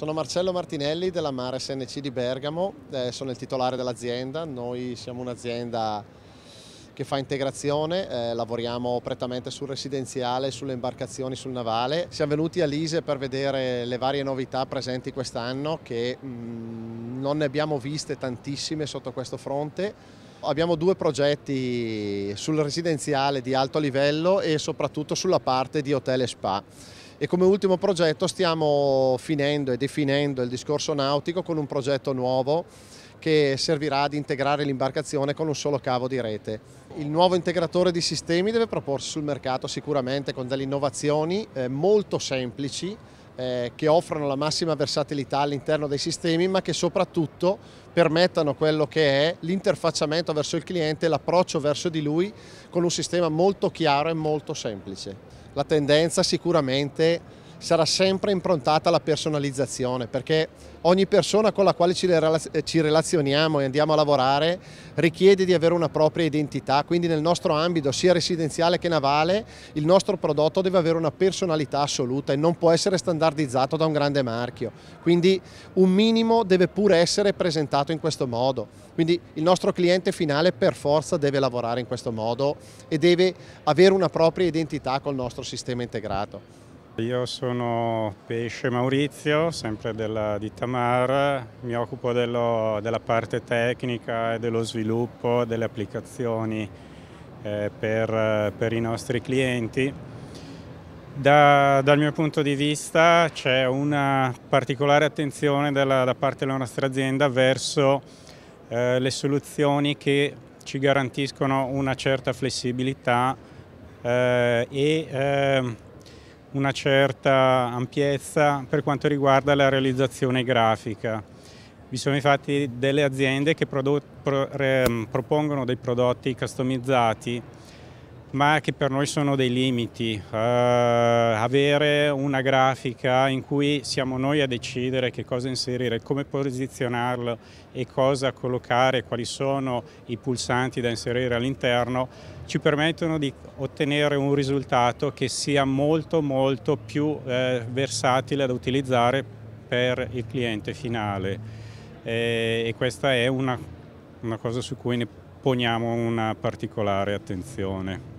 Sono Marcello Martinelli della Mare SNC di Bergamo, eh, sono il titolare dell'azienda, noi siamo un'azienda che fa integrazione, eh, lavoriamo prettamente sul residenziale, sulle imbarcazioni, sul navale. Siamo venuti a Lise per vedere le varie novità presenti quest'anno che mh, mm, non ne abbiamo viste tantissime sotto questo fronte. Abbiamo due progetti sul residenziale di alto livello e soprattutto sulla parte di hotel e spa. E come ultimo progetto stiamo finendo e definendo il discorso nautico con un progetto nuovo che servirà ad integrare l'imbarcazione con un solo cavo di rete. Il nuovo integratore di sistemi deve proporsi sul mercato sicuramente con delle innovazioni eh, molto semplici eh, che offrano la massima versatilità all'interno dei sistemi ma che soprattutto permettano quello che è l'interfacciamento verso il cliente, l'approccio verso di lui con un sistema molto chiaro e molto semplice. La tendenza sicuramente sarà sempre improntata alla personalizzazione perché ogni persona con la quale ci relazioniamo e andiamo a lavorare richiede di avere una propria identità, quindi nel nostro ambito sia residenziale che navale il nostro prodotto deve avere una personalità assoluta e non può essere standardizzato da un grande marchio, quindi un minimo deve pure essere presentato in questo modo, quindi il nostro cliente finale per forza deve lavorare in questo modo e deve avere una propria identità col nostro sistema integrato. Io sono Pesce Maurizio, sempre della ditta Mar, mi occupo dello, della parte tecnica e dello sviluppo delle applicazioni eh, per, per, i nostri clienti. Da, dal mio punto di vista c'è una particolare attenzione della, da parte della nostra azienda verso eh, le soluzioni che ci garantiscono una certa flessibilità eh, e ehm, una certa ampiezza per quanto riguarda la realizzazione grafica. Vi sono infatti delle aziende che pro propongono dei prodotti customizzati ma che per noi sono dei limiti. Uh, avere una grafica in cui siamo noi a decidere che cosa inserire, come posizionarlo e cosa collocare, quali sono i pulsanti da inserire all'interno, ci permettono di ottenere un risultato che sia molto molto più uh, versatile da utilizzare per il cliente finale. E, eh, e questa è una, una cosa su cui ne poniamo una particolare attenzione.